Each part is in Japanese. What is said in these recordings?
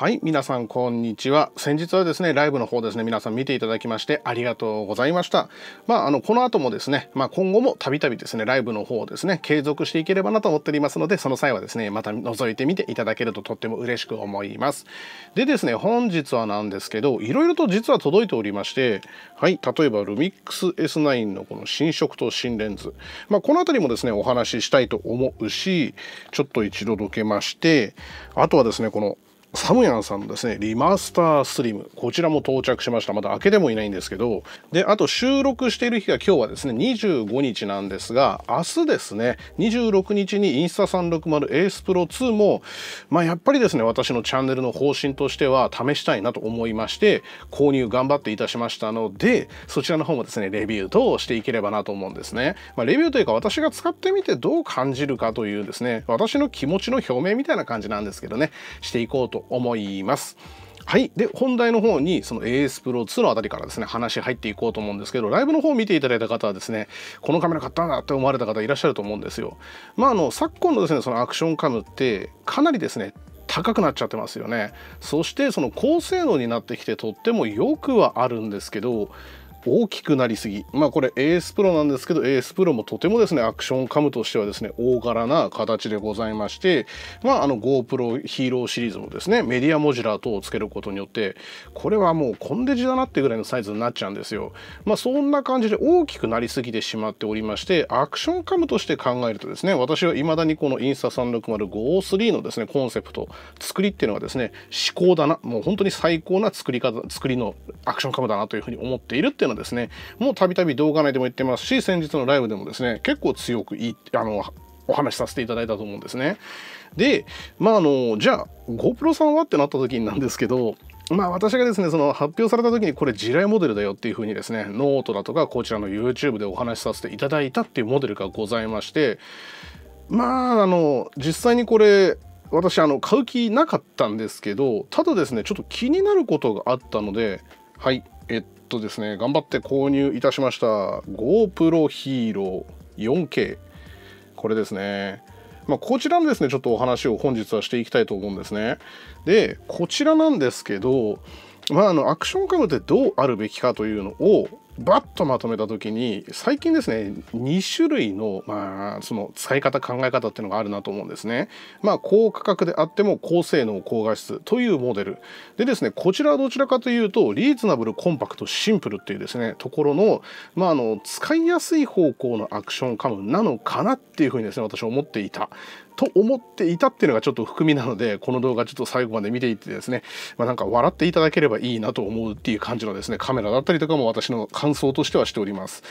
はい皆さんこんにちは先日はですねライブの方ですね皆さん見ていただきましてありがとうございましたまああのこの後もですねまあ、今後もたびたびですねライブの方をですね継続していければなと思っておりますのでその際はですねまた覗いてみていただけるととっても嬉しく思いますでですね本日はなんですけどいろいろと実は届いておりましてはい例えばルミックス S9 のこの新色と新レンズまあ、この辺りもですねお話ししたいと思うしちょっと一度どけましてあとはですねこのサムヤンさんのですね、リマスタースリム。こちらも到着しました。まだ開けてもいないんですけど。で、あと収録している日が今日はですね、25日なんですが、明日ですね、26日にインスタ3 6 0 a ー Pro 2も、まあやっぱりですね、私のチャンネルの方針としては試したいなと思いまして、購入頑張っていたしましたので、そちらの方もですね、レビュー等をしていければなと思うんですね。まあレビューというか私が使ってみてどう感じるかというですね、私の気持ちの表明みたいな感じなんですけどね、していこうと思います。はい、で本題の方にその AS Pro 2の辺りからですね話入っていこうと思うんですけどライブの方を見ていただいた方はですねこのカメラ買ったんだって思われた方いらっしゃると思うんですよ。まああの昨今のですねそのアクションカムってかなりですね高くなっちゃってますよねそしてその高性能になってきてとってもよくはあるんですけど大きくなりすぎまあこれ AS プロなんですけど AS プロもとてもですねアクションカムとしてはですね大柄な形でございましてまああの GoPro ヒーローシリーズもですねメディアモジュラー等をつけることによってこれはもうコンデジだなってぐらいのサイズになっちゃうんですよまあそんな感じで大きくなりすぎてしまっておりましてアクションカムとして考えるとですね私は未だにこのインスタ36053のですねコンセプト作りっていうのがですね至高だなもう本当に最高な作り方作りのアクションカムだなというふうに思っているっていうのはですねもうたびたび動画内でも言ってますし先日のライブでもですね結構強くいいあのお話しさせていただいたと思うんですね。でまああのじゃあ GoPro さんはってなった時になんですけどまあ私がですねその発表された時にこれ地雷モデルだよっていう風にですねノートだとかこちらの YouTube でお話しさせていただいたっていうモデルがございましてまああの実際にこれ私あの買う気なかったんですけどただですねちょっと気になることがあったのではいえっとですね頑張って購入いたしました GoPro Hero 4K これですねまあ、こちらのですねちょっとお話を本日はしていきたいと思うんですねでこちらなんですけどまあ、あのアクションカムってどうあるべきかというのをバッとまとめた時に最近ですね2種類の,、まあその使い方考え方っていうのがあるなと思うんですね。まあ、高価格であっても高性能高画質というモデルでですねこちらはどちらかというとリーズナブルコンパクトシンプルっていうですねところの,、まあ、あの使いやすい方向のアクションカムなのかなっていうふうにですね私は思っていた。と思っていたっていうのがちょっと含みなのでこの動画ちょっと最後まで見ていってですね、まあ、なんか笑っていただければいいなと思うっていう感じのですねカメラだったりとかも私の感想としてはしております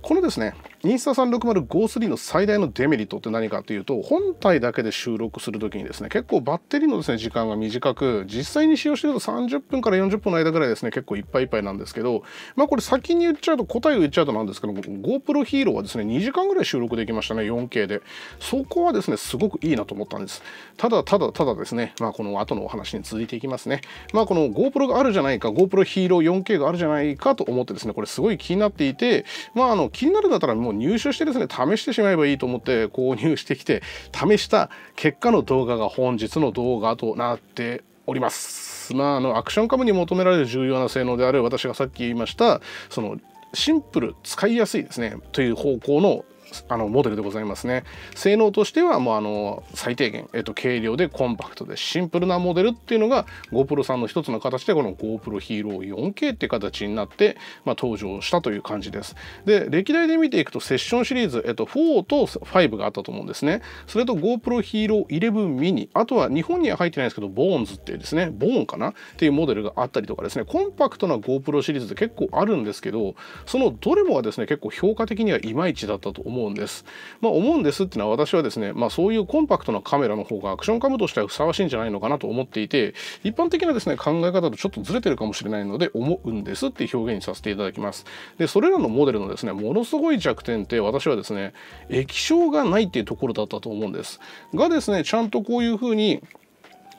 このですねインスタ36053の最大のデメリットって何かというと本体だけで収録する時にですね結構バッテリーのですね時間が短く実際に使用してると30分から40分の間ぐらいですね結構いっぱいいっぱいなんですけどまあこれ先に言っちゃうと答えを言っちゃうとなんですけど GoPro Hero はですね2時間ぐらい収録できましたね 4K でそこはですねすごくいいなと思ったんですただただただですね、まあ、この後のお話に続いていきますね、まあ、この GoPro があるじゃないか GoPro ヒーロー 4K があるじゃないかと思ってですねこれすごい気になっていて、まあ、あの気になるんだったらもう入手してですね試してしまえばいいと思って購入してきて試した結果の動画が本日の動画となっております。まあ、あのアクションカムに求められる重要な性能である私がさっき言いましたそのシンプル使いやすいですねという方向のあのモデルでございますね性能としてはもうあの最低限、えっと、軽量でコンパクトでシンプルなモデルっていうのが GoPro さんの一つの形でこの GoPro Hero 4K って形になって、まあ、登場したという感じですで歴代で見ていくとセッションシリーズ、えっと、4と5があったと思うんですねそれと GoPro Hero 11 mini あとは日本には入ってないんですけど Bones っていうですね Bone かなっていうモデルがあったりとかですねコンパクトな GoPro シリーズって結構あるんですけどそのどれもがですね結構評価的にはいまいちだったと思うん思うんです。まあ、思うんですっていうのは私はですね、まあ、そういうコンパクトなカメラの方がアクションカムとしてはふさわしいんじゃないのかなと思っていて一般的なですね考え方とちょっとずれてるかもしれないので思うんですって表現にさせていただきます。でそれらのモデルのですねものすごい弱点って私はですね液晶がないっていうところだったと思うんです。がですねちゃんとこういうふうに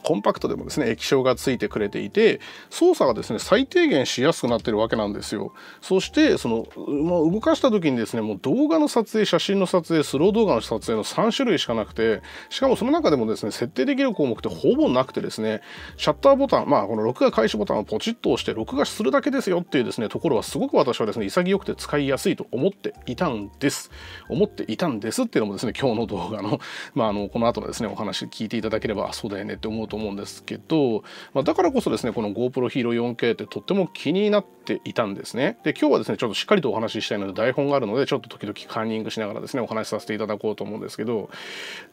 コンパクトでもですね液晶がついてくれていて操作がですね最低限しやすくなってるわけなんですよそしてその、まあ、動かした時にですねもう動画の撮影写真の撮影スロー動画の撮影の3種類しかなくてしかもその中でもですね設定できる項目ってほぼなくてですねシャッターボタンまあこの録画開始ボタンをポチッと押して録画するだけですよっていうですねところはすごく私はですね潔くて使いやすいと思っていたんです思っていたんですっていうのもですね今日の動画のまああのこの後のですねお話聞いていただければそうだよねって思うと思うんですけど、まあ、だからこそですねこの GoPro Hero 4K ってとっても気になっていたんですねで今日はですねちょっとしっかりとお話ししたいので台本があるのでちょっと時々カンニングしながらですねお話しさせていただこうと思うんですけど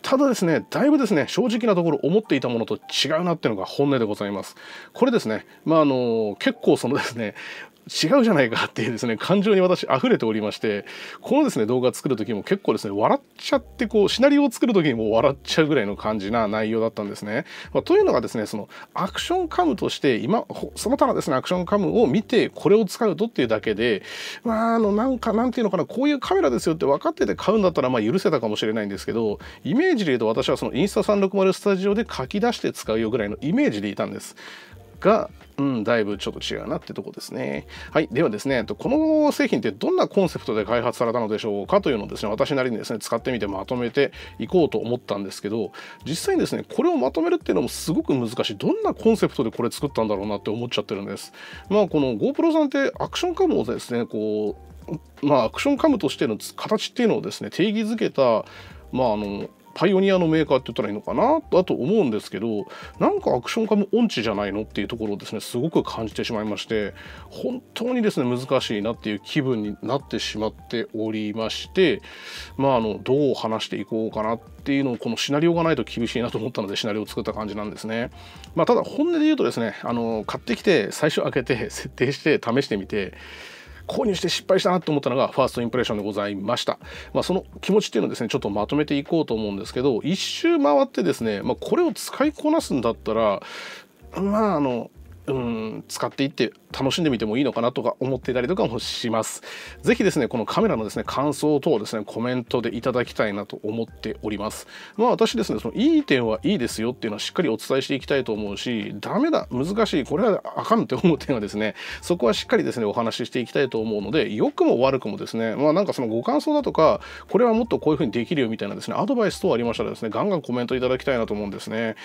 ただですねだいぶですね正直なところ思っていたものと違うなっていうのが本音でございますこれですねまああの結構そのですね違うじゃないかっていうですね感情に私溢れておりましてこのですね動画作る時も結構ですね笑っちゃってこうシナリオを作る時にもう笑っちゃうぐらいの感じな内容だったんですね。まあ、というのがですねそのアクションカムとして今その他のですねアクションカムを見てこれを使うとっていうだけでまああのなんかなんていうのかなこういうカメラですよって分かってて買うんだったらまあ許せたかもしれないんですけどイメージで言うと私はそのインスタ360スタジオで書き出して使うよぐらいのイメージでいたんです。がうん、だいぶちょっと違うなってとこですね。はい、ではですね、この製品ってどんなコンセプトで開発されたのでしょうかというのをですね、私なりにですね、使ってみてまとめていこうと思ったんですけど、実際にですね、これをまとめるっていうのもすごく難しい。どんなコンセプトでこれ作ったんだろうなって思っちゃってるんです。まあ、この GoPro さんってアクションカムをですね、こう、まあ、アクションカムとしての形っていうのをですね、定義づけたまあ、あのパイオニアのメーカーって言ったらいいのかなだと思うんですけどなんかアクション化も音痴じゃないのっていうところをですねすごく感じてしまいまして本当にですね難しいなっていう気分になってしまっておりましてまああのどう話していこうかなっていうのをこのシナリオがないと厳しいなと思ったのでシナリオを作った感じなんですね。まあ、ただ本音で言うとですねあの買ってきて最初開けて設定して試してみて購入して失敗したなと思ったのがファーストインプレッションでございました、まあ、その気持ちっていうのをですねちょっとまとめていこうと思うんですけど一周回ってですね、まあ、これを使いこなすんだったらまああのうん使っていって楽しんでみてもいいのかなとか思っていたりとかもします。ぜひですね、このカメラのですね、感想等をですね、コメントでいただきたいなと思っております。まあ私ですね、そのいい点はいいですよっていうのはしっかりお伝えしていきたいと思うし、ダメだ、難しい、これはあかんって思う点はですね、そこはしっかりですね、お話ししていきたいと思うので、良くも悪くもですね、まあなんかそのご感想だとか、これはもっとこういう風にできるよみたいなですね、アドバイス等ありましたらですね、ガンガンコメントいただきたいなと思うんですね。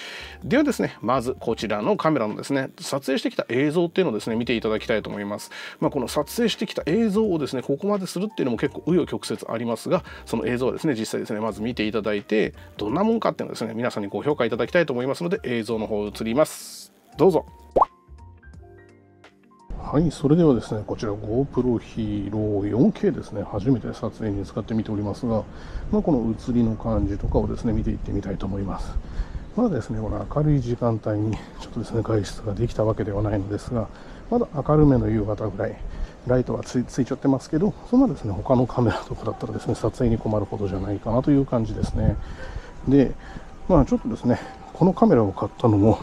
ではですね、まずこちらのカメラのですね、撮影影してきた映像っていうのをですね見ていただきたいと思います、まあ、この撮影してきた映像をですねここまでするっていうのも結構紆余曲折ありますがその映像はですね実際ですねまず見ていただいてどんなもんかっていうのをですね皆さんにご評価いただきたいと思いますので映像の方を移りますどうぞはい、それではですね、こちら GoPro Hero 4K ですね、初めて撮影に使ってみておりますが、まあ、この写りの感じとかをですね、見ていってみたいと思います。まだですね、この明るい時間帯にちょっとですね、外出ができたわけではないのですが、まだ明るめの夕方ぐらい、ライトがついちゃってますけど、そんなですね、他のカメラとかだったらですね、撮影に困ることじゃないかなという感じですね。で、まあちょっとですね、このカメラを買ったのも、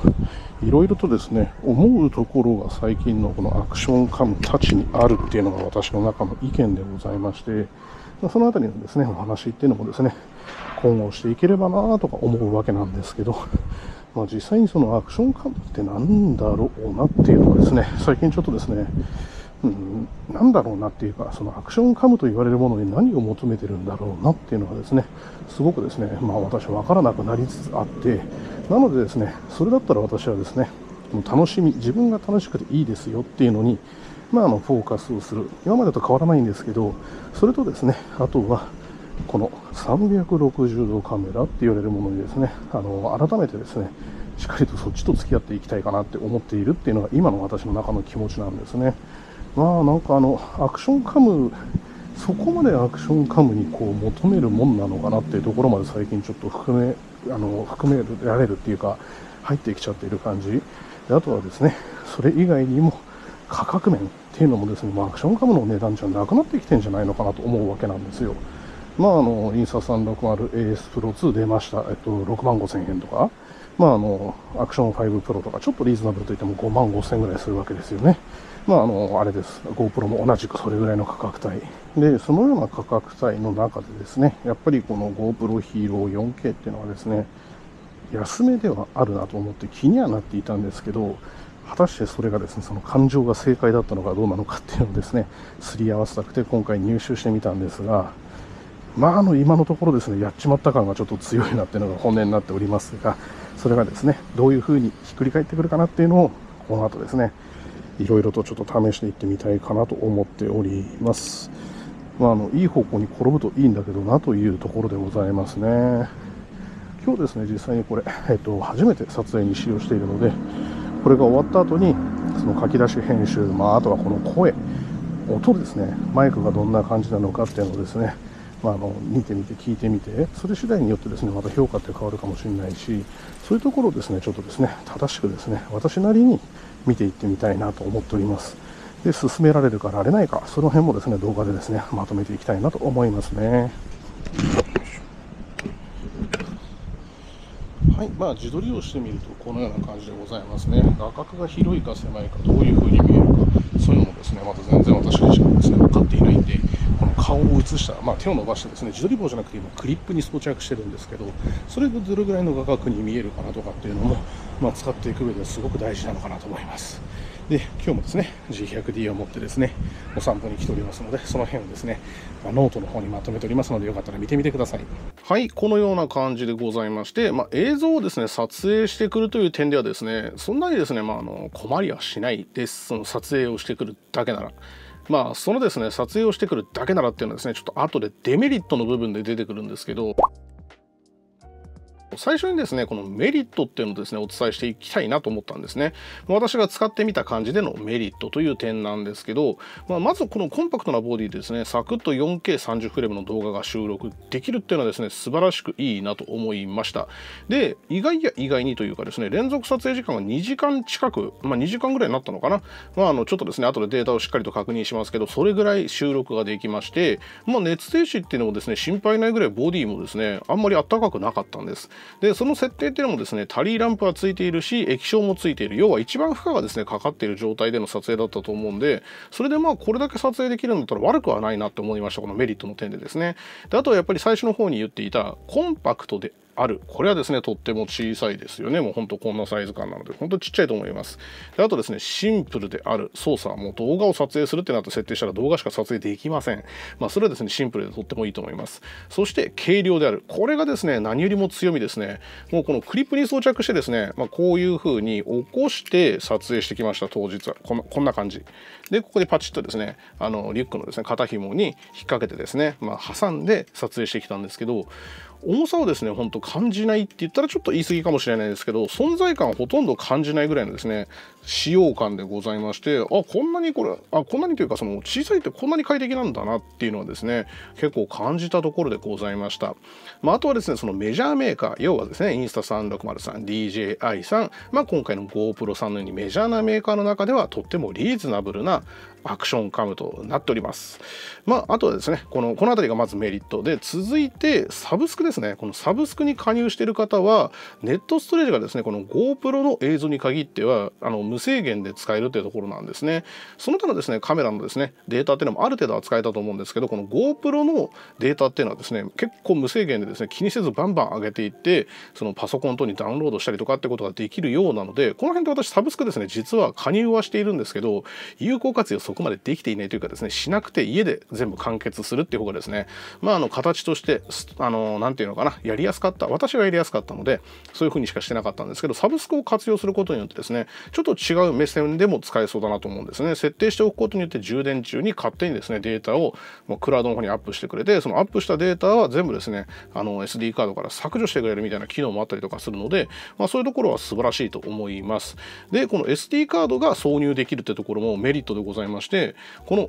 いろいろとですね、思うところが最近のこのアクションカムたちにあるっていうのが私の中の意見でございまして、そのあたりのですね、お話っていうのもですね、今後していければなとか思うわけなんですけど、まあ、実際にそのアクションカムって何だろうなっていうのはですね、最近ちょっとですね、うん、なんだろうなっていうか、そのアクションカムと言われるものに何を求めてるんだろうなっていうのはですね、すごくですね、まあ私はわからなくなりつつあって、なのでですね、それだったら私はですね、もう楽しみ、自分が楽しくていいですよっていうのに、まあ、あのフォーカスをする今までと変わらないんですけどそれとですねあとはこの360度カメラって言われるものにですね、あの、改めてですね、しっかりとそっちと付き合っていきたいかなって思っているっていうのが今の私の中の気持ちなんですね。まあなんかあの、アクションカム、そこまでアクションカムにこう求めるもんなのかなっていうところまで最近ちょっと含め、あの、含められるっていうか、入ってきちゃっている感じ。であとはですね、それ以外にも価格面っていうのもですね、まあ、アクションカムの値段じゃなくなってきてんじゃないのかなと思うわけなんですよ。まあ、あの、インサ 360AS プロ2出ました。えっと、6万5千円とか。まあ、あの、アクション5プロとか、ちょっとリーズナブルといっても5万5千円ぐらいするわけですよね。まあ、あの、あれです。GoPro も同じくそれぐらいの価格帯。で、そのような価格帯の中でですね、やっぱりこの GoPro Hero 4K っていうのはですね、安めではあるなと思って気にはなっていたんですけど、果たしてそれがですね、その感情が正解だったのかどうなのかっていうのをですね、すり合わせたくて今回入手してみたんですが、まあ、あの今のところですねやっちまった感がちょっと強いなっていうのが本音になっておりますがそれがですねどういうふうにひっくり返ってくるかなっていうのをこの後ですねいろいろとちょっと試していってみたいかなと思っております、まあ、あのいい方向に転ぶといいんだけどなというところでございますね今日ですね実際にこれ、えっと、初めて撮影に使用しているのでこれが終わった後にその書き出し編集、まあ、あとはこの声音ですねマイクがどんな感じなのかっていうのをですねまあ、あの見てみて聞いてみてそれ次第によってですねまた評価って変わるかもしれないしそういうところをですねちょっとですね正しくですね私なりに見ていってみたいなと思っておりますで進められるかられないかその辺もですね動画でですねまとめていきたいなと思いますねはい、まあ、自撮りをしてみるとこのような感じでございますね画角が広いか狭いかどういう風に見えるかそういうのもですねまた全然私自身もですね分かっていないんでこの顔を映した、まあ、手を伸ばしてですね自撮り棒じゃなくて今クリップに装着してるんですけどそれがどれぐらいの画角に見えるかなとかっていうのも、まあ、使っていく上ですごく大事なのかなと思いますで今日もですね G100D を持ってですねお散歩に来ておりますのでその辺をですね、まあ、ノートの方にまとめておりますのでよかったら見てみてくださいはいこのような感じでございまして、まあ、映像をですね撮影してくるという点ではですねそんなにですね、まあ、あの困りはしないですその撮影をしてくるだけなら。まあそのですね撮影をしてくるだけならっていうのはですねちょっと後でデメリットの部分で出てくるんですけど最初にですねこのメリットっていうのをですねお伝えしていきたいなと思ったんですね私が使ってみた感じでのメリットという点なんですけど、まあ、まずこのコンパクトなボディでですねサクッと 4K30 フレームの動画が収録できるっていうのはですね素晴らしくいいなと思いましたで意外や意外にというかですね連続撮影時間が2時間近く、まあ、2時間ぐらいになったのかな、まあ、あのちょっとですね後でデータをしっかりと確認しますけどそれぐらい収録ができまして、まあ、熱停止っていうのもですね心配ないぐらいボディもですねあんまり暖かくなかったんですでその設定っていうのもですねタリーランプはついているし液晶もついている要は一番負荷がですねかかっている状態での撮影だったと思うんでそれでまあこれだけ撮影できるんだったら悪くはないなって思いましたこのメリットの点でですねであとはやっぱり最初の方に言っていたコンパクトであるこれはですねとっても小さいですよねもうほんとこんなサイズ感なのでほんとちっちゃいと思いますであとですねシンプルである操作もう動画を撮影するってなって設定したら動画しか撮影できませんまあそれはですねシンプルでとってもいいと思いますそして軽量であるこれがですね何よりも強みですねもうこのクリップに装着してですね、まあ、こういう風に起こして撮影してきました当日はこのこんな感じでここでパチッとですねあのリュックのですね肩紐に引っ掛けてですね、まあ、挟んで撮影してきたんですけど重さをですねほんと感じないって言ったらちょっと言い過ぎかもしれないですけど存在感ほとんど感じないぐらいのですね使用感でございましてあこんなにこれあこんなにというかその小さいってこんなに快適なんだなっていうのはですね結構感じたところでございました、まあ、あとはですねそのメジャーメーカー要はですねインスタ360さん DJI さん、まあ、今回の GoPro さんのようにメジャーなメーカーの中ではとってもリーズナブルなアクションカムとなっております。まあ、あとはですね、このこの辺りがまずメリットで、続いてサブスクですね、このサブスクに加入している方は、ネットストレージがですね、この GoPro の映像に限っては、あの無制限で使えるというところなんですね。その他のですね、カメラのですね、データっていうのもある程度扱えたと思うんですけど、この GoPro のデータっていうのはですね、結構無制限でですね、気にせずバンバン上げていって、そのパソコン等にダウンロードしたりとかってことができるようなので、この辺で私、サブスクですね、実は加入はしているんですけど、有効活用そこまでできていないというかですねしなくて家で全部完結するっていう方がですねまああの形としてあの何て言うのかなやりやすかった私はやりやすかったのでそういう風にしかしてなかったんですけどサブスクを活用することによってですねちょっと違う目線でも使えそうだなと思うんですね設定しておくことによって充電中に勝手にですねデータをもうクラウドの方にアップしてくれてそのアップしたデータは全部ですねあの SD カードから削除してくれるみたいな機能もあったりとかするので、まあ、そういうところは素晴らしいと思いますでこの SD カードが挿入できるってところもメリットでございますましてこの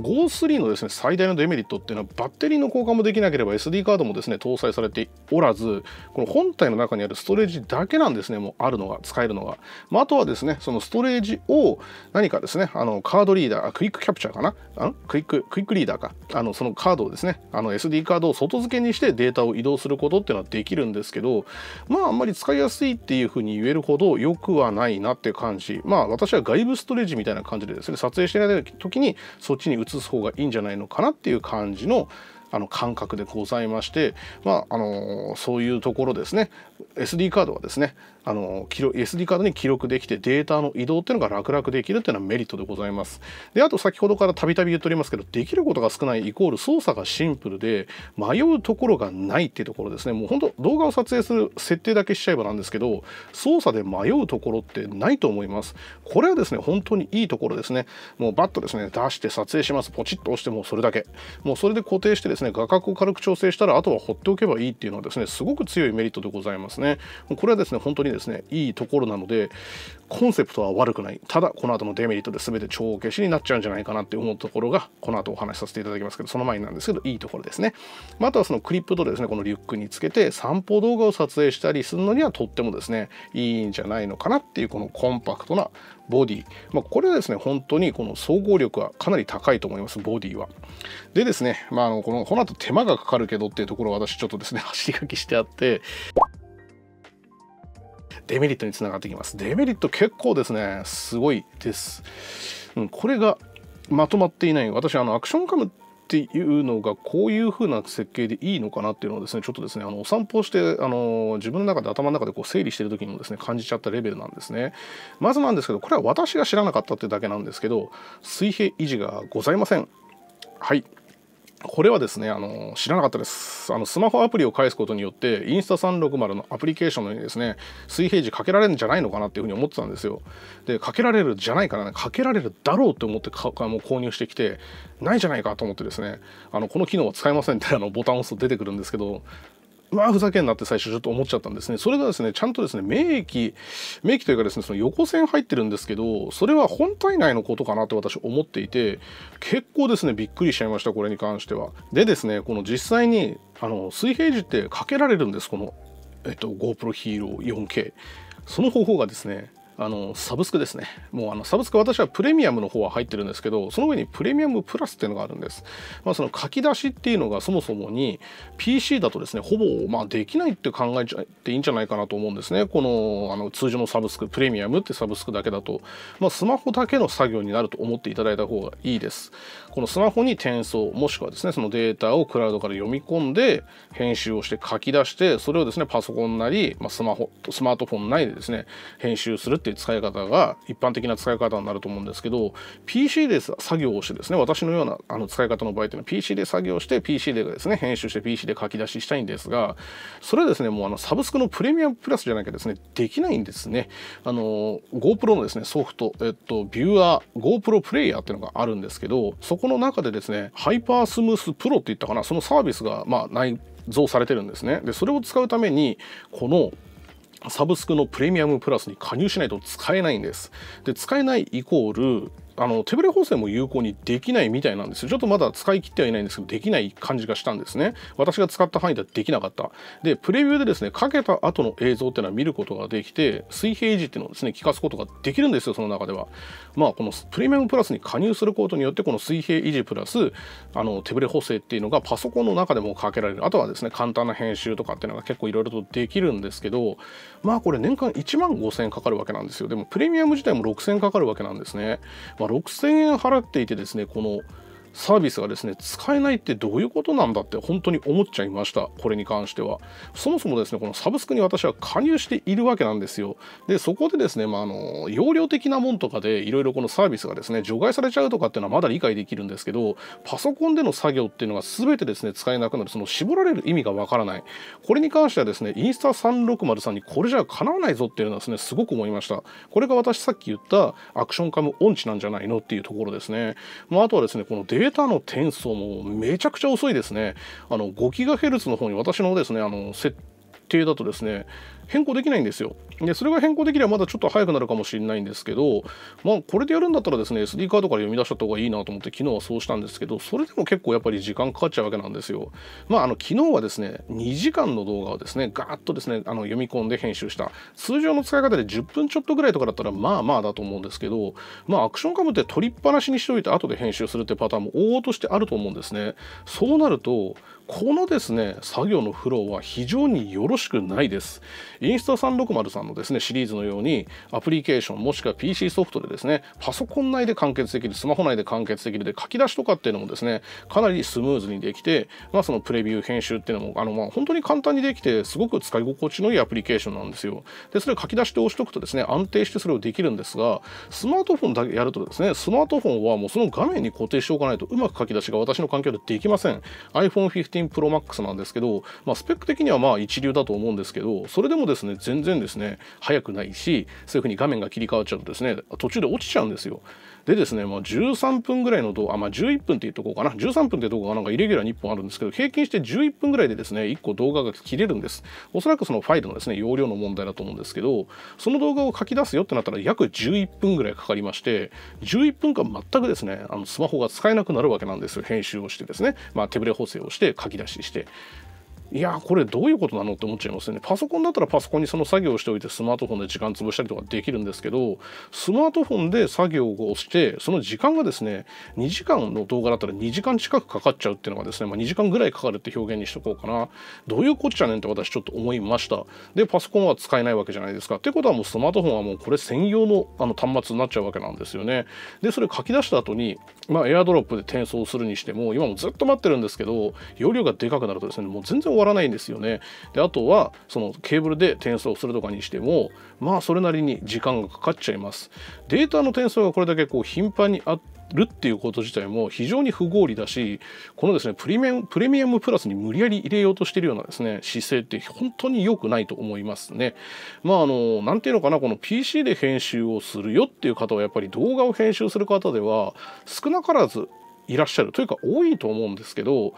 GO3 のですね最大のデメリットっていうのはバッテリーの交換もできなければ SD カードもですね搭載されておらずこの本体の中にあるストレージだけなんですねもうあるのが使えるのが、まああ、とはですねそのストレージを何かですねあのカードリーダークイックキャプチャーかなあクイッククイックリーダーかあのそのカードをですねあの SD カードを外付けにしてデータを移動することっていうのはできるんですけどまああんまり使いやすいっていうふうに言えるほど良くはないなって感じまあ私は外部ストレージみたいな感じでですね撮影してない時にそっちに移す方がいいんじゃないのかなっていう感じのあの感覚でございまして、まあ、あのそういうところですね SD カードはですねあの SD カードに記録できてデータの移動っていうのが楽々できるっていうのはメリットでございますであと先ほどからたびたび言っておりますけどできることが少ないイコール操作がシンプルで迷うところがないっていうところですねもうほんと動画を撮影する設定だけしちゃえばなんですけど操作で迷うところってないと思いますこれはですね本当にいいところですねもうバッとですね出して撮影しますポチッと押してもうそれだけもうそれで固定してですね画角を軽く調整したらあとは放っておけばいいっていうのはですねすごく強いメリットでございますですねこれはですね本当にですねいいところなのでコンセプトは悪くないただこの後のデメリットで全て帳消しになっちゃうんじゃないかなって思うところがこの後お話しさせていただきますけどその前なんですけどいいところですね、まあ、あとはそのクリップとですねこのリュックにつけて散歩動画を撮影したりするのにはとってもですねいいんじゃないのかなっていうこのコンパクトなボディ、まあ、これはですね本当にこの総合力はかなり高いと思いますボディはでですねまああのこのこの後手間がかかるけどっていうところを私ちょっとですね 走り書きしてあってデメリットにつながってきますデメリット結構ですねすごいです、うん、これがまとまっていない私あのアクションカムっていうのがこういう風な設計でいいのかなっていうのをですねちょっとですねあのお散歩してあの自分の中で頭の中でこう整理してる時にもですね感じちゃったレベルなんですねまずなんですけどこれは私が知らなかったってだけなんですけど水平維持がございませんはいこれはですねあの知らなかったですあのスマホアプリを返すことによってインスタ360のアプリケーションにですね水平時かけられるんじゃないのかなっていうふうに思ってたんですよでかけられるじゃないからねかけられるだろうって思ってかもう購入してきてないじゃないかと思ってですねあのこの機能は使えませんってあのボタンを押すと出てくるんですけどまあ、ふざけんなって最初ちょっと思っちゃったんですねそれがですねちゃんとですね免疫免疫というかですねその横線入ってるんですけどそれは本体内のことかなって私思っていて結構ですねびっくりしちゃいましたこれに関してはでですねこの実際にあの水平時ってかけられるんですこの、えっと、GoPro Hero 4K その方法がですねあのサブスクですねもうあのサブスク私はプレミアムの方は入ってるんですけどその上にプレミアムプラスっていうのがあるんです、まあ、その書き出しっていうのがそもそもに PC だとですねほぼまあできないって考えちゃっていいんじゃないかなと思うんですねこのあの通常のサブスクプレミアムってサブスクだけだと、まあ、スマホだけの作業になると思っていただいた方がいいですこのスマホに転送もしくはですねそのデータをクラウドから読み込んで編集をして書き出してそれをですねパソコンなり、まあ、スマホスマートフォン内でですね編集するっていう使い方が一般的な使い方になると思うんですけど PC で作業をしてですね私のようなあの使い方の場合っていうのは PC で作業して PC でですね編集して PC で書き出ししたいんですがそれはですねもうあのサブスクのプレミアムプラスじゃなきゃですねできないんですねあの GoPro のですねソフトえっとビューアー GoPro プレイヤーっていうのがあるんですけどそこの中でですねハイパースムースプロって言ったかなそのサービスがまあ内蔵されてるんですねでそれを使うためにこのサブスクのプレミアムプラスに加入しないと使えないんです。で使えないイコールあの手ぶれ補正も有効にできないみたいなんですよちょっとまだ使い切ってはいないんですけどできない感じがしたんですね私が使った範囲ではできなかったでプレビューでですねかけた後の映像っていうのは見ることができて水平維持っていうのをですね聞かすことができるんですよその中ではまあこのプレミアムプラスに加入することによってこの水平維持プラスあの手ブレ補正っていうのがパソコンの中でもかけられるあとはですね簡単な編集とかっていうのが結構いろいろとできるんですけどまあこれ年間1万5000円かかるわけなんですよでもプレミアム自体も6000円かかるわけなんですね、まあ、6000円払っていてですねこのサービスがですね使えないってどういうことなんだって本当に思っちゃいましたこれに関してはそもそもですねこのサブスクに私は加入しているわけなんですよでそこでですね、まあ、あの容量的なもんとかでいろいろこのサービスがですね除外されちゃうとかっていうのはまだ理解できるんですけどパソコンでの作業っていうのが全てですね使えなくなるその絞られる意味がわからないこれに関してはですねインスタ360さんにこれじゃかなわないぞっていうのはですねすごく思いましたこれが私さっき言ったアクションカム音痴なんじゃないのっていうところですね、まあ、あとはですねこのデーベータの転送もめちゃくちゃ遅いですね。あの 5GHz の方に私のですね、あの設定だとですね、変更できないんですよ。でそれが変更できればまだちょっと早くなるかもしれないんですけど、まあ、これでやるんだったらですね SD カードから読み出しちゃった方がいいなと思って昨日はそうしたんですけどそれでも結構やっぱり時間かかっちゃうわけなんですよ。まあ、あの昨日はですね2時間の動画をですねガーッとですねあの読み込んで編集した通常の使い方で10分ちょっとぐらいとかだったらまあまあだと思うんですけど、まあ、アクションカムって取りっぱなしにしておいて後で編集するってパターンも往々としてあると思うんですね。そうなるとこのですね作業のフローは非常によろしくないです。インスタ360さんですねシリーズのようにアプリケーションもしくは PC ソフトでですねパソコン内で完結できるスマホ内で完結できるで書き出しとかっていうのもですねかなりスムーズにできて、まあ、そのプレビュー編集っていうのもあのまあ本当に簡単にできてすごく使い心地のいいアプリケーションなんですよでそれを書き出して押しとくとですね安定してそれをできるんですがスマートフォンだけやるとですねスマートフォンはもうその画面に固定しておかないとうまく書き出しが私の環境でできません iPhone15 Pro Max なんですけど、まあ、スペック的にはまあ一流だと思うんですけどそれでもですね全然ですね早速くないしそういうふうに画面が切り替わっちゃうとですね途中で落ちちゃうんですよ。でですね、まあ、13分ぐらいの動画、まあ、11分って言っとこうかな13分って動画がなんかイレギュラーに1本あるんですけど平均して11分ぐらいでですね1個動画が切れるんですおそらくそのファイルのですね容量の問題だと思うんですけどその動画を書き出すよってなったら約11分ぐらいかかりまして11分間全くですねあのスマホが使えなくなるわけなんですよ編集をしてですね、まあ、手ぶれ補正をして書き出ししていやこれどういうことなのって思っちゃいますよね。パソコンだったらパソコンにその作業をしておいてスマートフォンで時間潰したりとかできるんですけどスマートフォンで作業をしてその時間がですね2時間の動画だったら2時間近くかかっちゃうっていうのがですね、まあ、2時間ぐらいかかるって表現にしとこうかなどういうこっちゃねんって私ちょっと思いましたでパソコンは使えないわけじゃないですかってことはもうスマートフォンはもうこれ専用のあの端末になっちゃうわけなんですよねでそれ書き出した後にまあエアドロップで転送するにしても今もずっと待ってるんですけど容量がでかくなるとですねもう全然終わらないんですよね。であとはそのケーブルで転送するとかにしてもまあそれなりに時間がかかっちゃいます。データの転送がこれだけこう頻繁にあるっていうこと自体も非常に不合理だしこのですねプレミアムプラスに無理やり入れようとしてるようなですね姿勢って本当に良くないと思いますね。まああの何ていうのかなこの PC で編集をするよっていう方はやっぱり動画を編集する方では少なからずいらっしゃるというか多いと思うんですけど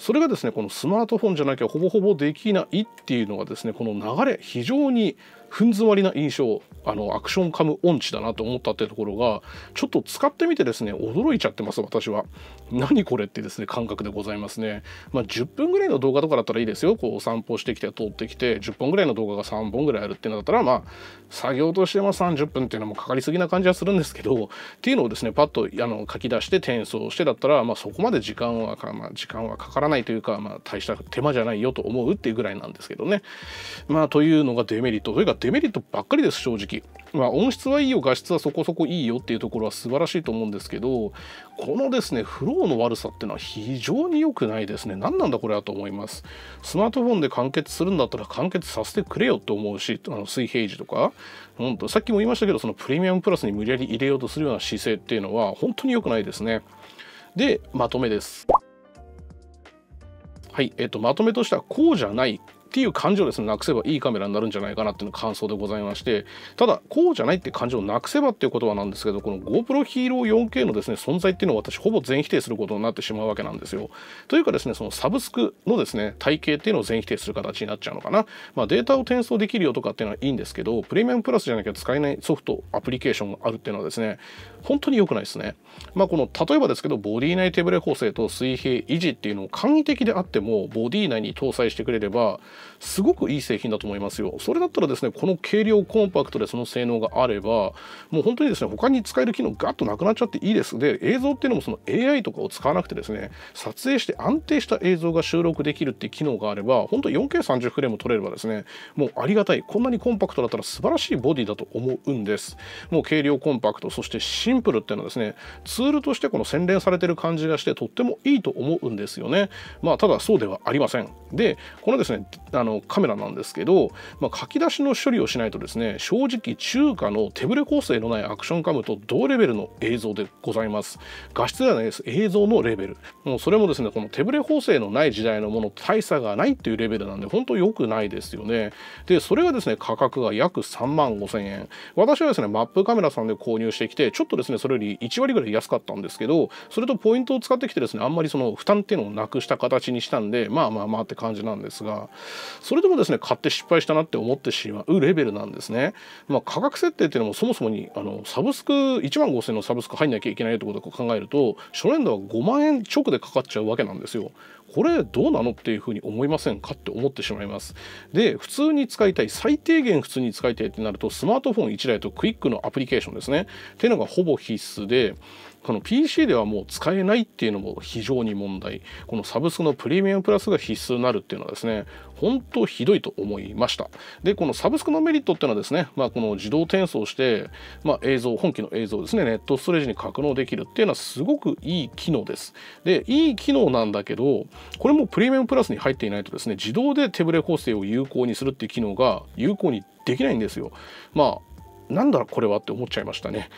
それがですねこのスマートフォンじゃなきゃほぼほぼできないっていうのがですねこの流れ非常にふん詰まりな印象あのアクションカム音痴だなと思ったってところがちょっと使ってみてですね驚いちゃってます私は何これってですね感覚でございますねまあ10分ぐらいの動画とかだったらいいですよこうお散歩してきて通ってきて10本ぐらいの動画が3本ぐらいあるってうのだったらまあ作業としても30分っていうのもかかりすぎな感じはするんですけどっていうのをですねパッとあの書き出して転送してだったらまあそこまで時間はか、まあ、時間はかからないというかまあ大した手間じゃないよと思うっていうぐらいなんですけどねまあというのがデメリットというかデメリットばっかりです正直。まあ、音質はいいよ画質はそこそこいいよっていうところは素晴らしいと思うんですけどこのですねフローの悪さっていうのは非常に良くないですね何なんだこれはと思いますスマートフォンで完結するんだったら完結させてくれよって思うしあの水平時とか本当さっきも言いましたけどそのプレミアムプラスに無理やり入れようとするような姿勢っていうのは本当に良くないですねでまとめですはいえっ、とまとめとしてはこうじゃないっていう感情ですねなくせばいいカメラになるんじゃないかなっていうの感想でございましてただこうじゃないって感情をなくせばっていう言葉なんですけどこの GoPro ヒーロー 4K のですね存在っていうのを私ほぼ全否定することになってしまうわけなんですよというかですねそのサブスクのですね体系っていうのを全否定する形になっちゃうのかな、まあ、データを転送できるよとかっていうのはいいんですけどプレミアムプラスじゃなきゃ使えないソフトアプリケーションがあるっていうのはですね本当に良くないですねまあこの例えばですけどボディ内手ブレ補正と水平維持っていうのを簡易的であってもボディ内に搭載してくれればすごくいい製品だと思いますよそれだったらですねこの軽量コンパクトでその性能があればもう本当にですね他に使える機能ガッとなくなっちゃっていいですで映像っていうのもその AI とかを使わなくてですね撮影して安定した映像が収録できるっていう機能があれば本当 4K30 フレーム撮れればですねもうありがたいこんなにコンパクトだったら素晴らしいボディだと思うんですもう軽量コンパクトそしてシンプルっていうのはですねツールとしてこの洗練されてる感じがしてとってもいいと思うんですよねまあただそうではありませんでこのですねあのカメラなんですけど、まあ、書き出しの処理をしないとですね正直中華の手ぶれ構成のないアクションカムと同レベルの映像でございます画質ではないです映像のレベルもうそれもですねこの手ぶれ構成のない時代のものと大差がないっていうレベルなんで本当良くないですよねでそれがですね価格が約3万5000円私はですねマップカメラさんで購入してきてちょっとですねそれより1割ぐらい安かったんですけどそれとポイントを使ってきてですねあんまりその負担っていうのをなくした形にしたんでまあまあまあって感じなんですがそれでもですね買って失敗したなって思ってしまうレベルなんですね。まあ、価格設定っていうのもそもそもにあのサブスク1万5000のサブスク入んなきゃいけないってことを考えると初年度は5万円直でかかっちゃうわけなんですよ。これどうなのっていうふうに思いませんかって思ってしまいます。で普通に使いたい最低限普通に使いたいってなるとスマートフォン1台とクイックのアプリケーションですねっていうのがほぼ必須でこの PC ではもう使えないっていうのも非常に問題このサブスクのプレミアムプラスが必須になるっていうのはですね本当ひどいと思いましたでこのサブスクのメリットっていうのはですね、まあ、この自動転送して、まあ、映像本機の映像ですねネットストレージに格納できるっていうのはすごくいい機能ですでいい機能なんだけどこれもプレミアムプラスに入っていないとですね自動で手ブレ補正を有効にするっていう機能が有効にできないんですよまあなんだこれはって思っちゃいましたね。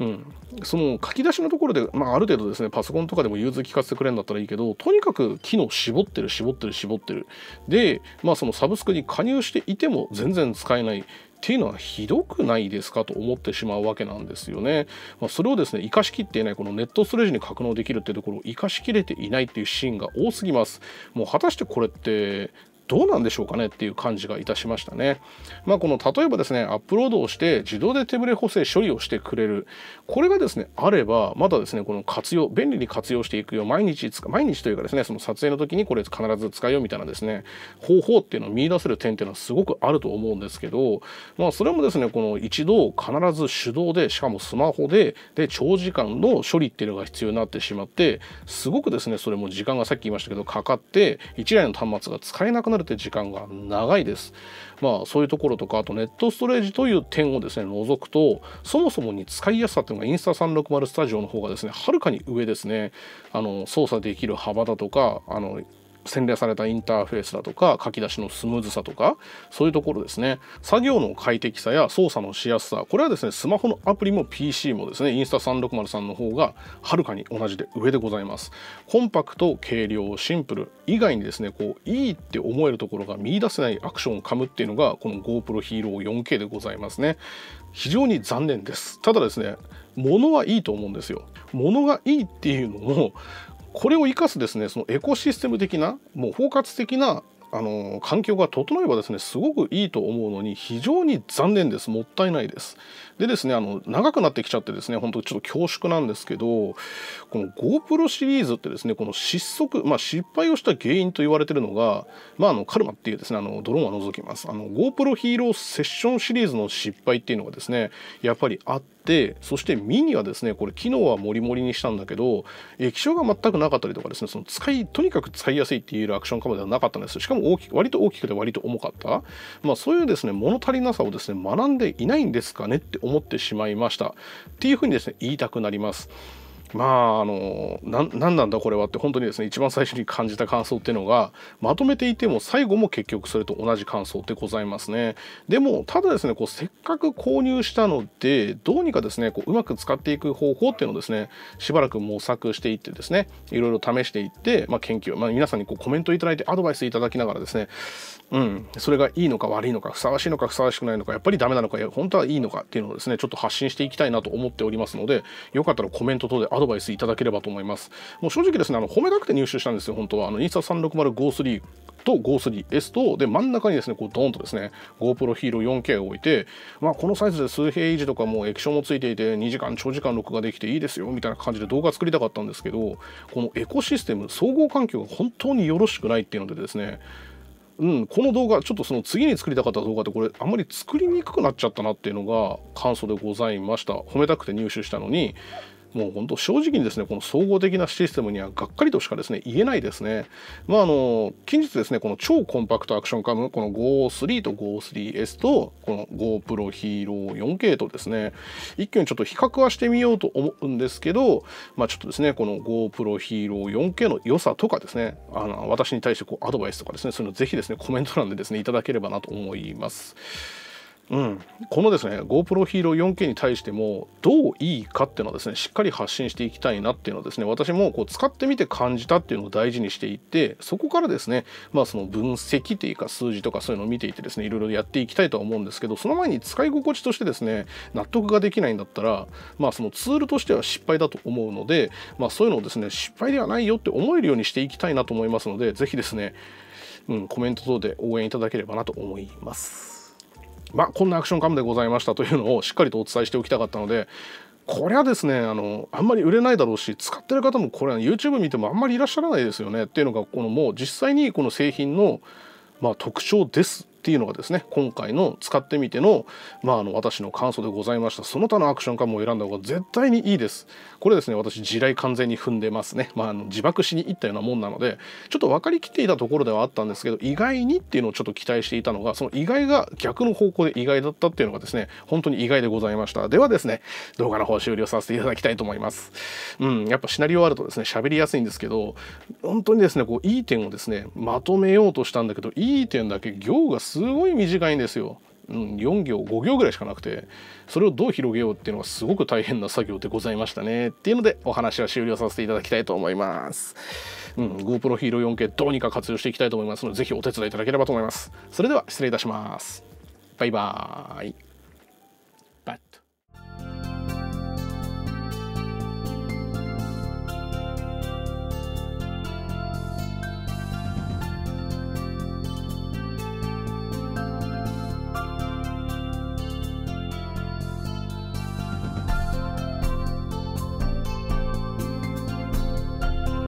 うん、その書き出しのところで、まあ、ある程度ですねパソコンとかでも融通聞かせてくれるんだったらいいけどとにかく機能絞ってる絞ってる絞ってるで、まあ、そのサブスクに加入していても全然使えない。っていうのはひどくないですかと思ってしまうわけなんですよね。まあ、それをですね生かしきっていないこのネットストレージに格納できるっていうところを生かしきれていないっていうシーンが多すぎます。もう果たしてこれってどうなんでしょうかねっていう感じがいたしましたね。まあ、この例えばですねアップロードをして自動で手ブレ補正処理をしてくれるこれがですねあればまだですねこの活用便利に活用していくよ毎日毎日というかですねその撮影の時にこれ必ず使いようみたいなですね方法っていうのを見いだせる点っていうのはすごくあると思うんですけど、まあ、それもですねこの一度必ず手動でしかもスマホでで長時間の処理っていうのが必要になってしまってすごくですねそれも時間がさっき言いましたけどかかって1台の端末が使えなくなるれて時間が長いです。まあそういうところとかあとネットストレージという点をですね除くとそもそもに使いやすさというのがインスタ360スタジオの方がですねはるかに上ですねあの操作できる幅だとかあの洗練されたインターフェースだとか書き出しのスムーズさとかそういうところですね作業の快適さや操作のしやすさこれはですねスマホのアプリも PC もですねインスタ360さんの方がはるかに同じで上でございますコンパクト軽量シンプル以外にですねこういいって思えるところが見いだせないアクションを噛むっていうのがこの GoPro Hero 4K でございますね非常に残念ですただですね物はいいと思うんですよ物がいいっていうのもこれを生かすですねそのエコシステム的なもう包括的なあの環境が整えばですねすごくいいと思うのに非常に残念ですもったいないですでですねあの長くなってきちゃってですね本当ちょっと恐縮なんですけどこの GoPro シリーズってですねこの失速、まあ、失敗をした原因と言われてるのが、まあ、あのカルマっていうですねあのドローンは除きますあの GoPro ヒーローセッションシリーズの失敗っていうのがですねやっぱりあってそしてミニはですねこれ機能はモリモリにしたんだけど液晶が全くなかったりとかですねその使いとにかく使いやすいっていうアクションカメラではなかったんですしかも大き割と大きくて割と重かった、まあ、そういうですね物足りなさをですね学んでいないんですかねって思思ってしまいましたっていうふうにですね言いたくなります。まああの何なんだこれはって本当にですね一番最初に感じた感想っていうのがまとめていても最後も結局それと同じ感想でございますねでもただですねこうせっかく購入したのでどうにかですねこううまく使っていく方法っていうのをですねしばらく模索していってですねいろいろ試していって、まあ、研究、まあ、皆さんにこうコメントいただいてアドバイスいただきながらですねうんそれがいいのか悪いのかふさわしいのかふさわしくないのかやっぱりダメなのか本当はいいのかっていうのをですねちょっと発信していきたいなと思っておりますのでよかったらコメント等でアドバイスドバイスいただければと思いますもう正直ですねあの褒めたくて入手したんですよ本当はあのインスタ36053と 53S とで真ん中にですねこうドーンとですね GoPro Hero 4K を置いて、まあ、このサイズで水平維持とかも液晶もついていて2時間長時間録画できていいですよみたいな感じで動画作りたかったんですけどこのエコシステム総合環境が本当によろしくないっていうのでですねうん、この動画ちょっとその次に作りたかった動画ってこれあんまり作りにくくなっちゃったなっていうのが感想でございました褒めたくて入手したのにもう本当正直にですねこの総合的なシステムにはがっかりとしかですね言えないですね。まああの近日ですねこの超コンパクトアクションカムこの GO3 と GO3S とこの GoPro ヒーロー 4K とですね一挙にちょっと比較はしてみようと思うんですけどまあちょっとですねこの GoPro ヒーロー 4K の良さとかですねあの私に対してこうアドバイスとかですねそういうのぜひですねコメント欄でですねいただければなと思います。うん、このですね GoPro Hero 4K に対してもどういいかっていうのはですねしっかり発信していきたいなっていうのはですね私もこう使ってみて感じたっていうのを大事にしていってそこからですねまあその分析っていうか数字とかそういうのを見ていてですねいろいろやっていきたいとは思うんですけどその前に使い心地としてですね納得ができないんだったらまあそのツールとしては失敗だと思うのでまあそういうのをですね失敗ではないよって思えるようにしていきたいなと思いますので是非ですね、うん、コメント等で応援いただければなと思います。まあ、こんなアクションカムでございましたというのをしっかりとお伝えしておきたかったのでこれはですねあのあんまり売れないだろうし使ってる方もこれは YouTube 見てもあんまりいらっしゃらないですよねっていうのがこのもう実際にこの製品の、まあ、特徴ですっていうのがですね今回の使ってみての,、まあ、あの私の感想でございましたその他のアクションカムを選んだ方が絶対にいいですこれですね私地雷完全に踏んでますね、まあ、あの自爆しに行ったようなもんなのでちょっと分かりきっていたところではあったんですけど意外にっていうのをちょっと期待していたのがその意外が逆の方向で意外だったっていうのがですね本当に意外でございましたではですね動画の方終了させていただきたいと思いますうんやっぱシナリオあるとですね喋りやすいんですけど本当にですねこういい点をですねまとめようとしたんだけどいい点だけ行がすごい短いんですようん、4行5行ぐらいしかなくてそれをどう広げようっていうのがすごく大変な作業でございましたねっていうのでお話は終了させていただきたいと思います。うん、GoPro Hero 4K どうにか活用していきたいと思いますので是非お手伝いいただければと思います。それでは失礼いたします。バイバーイ。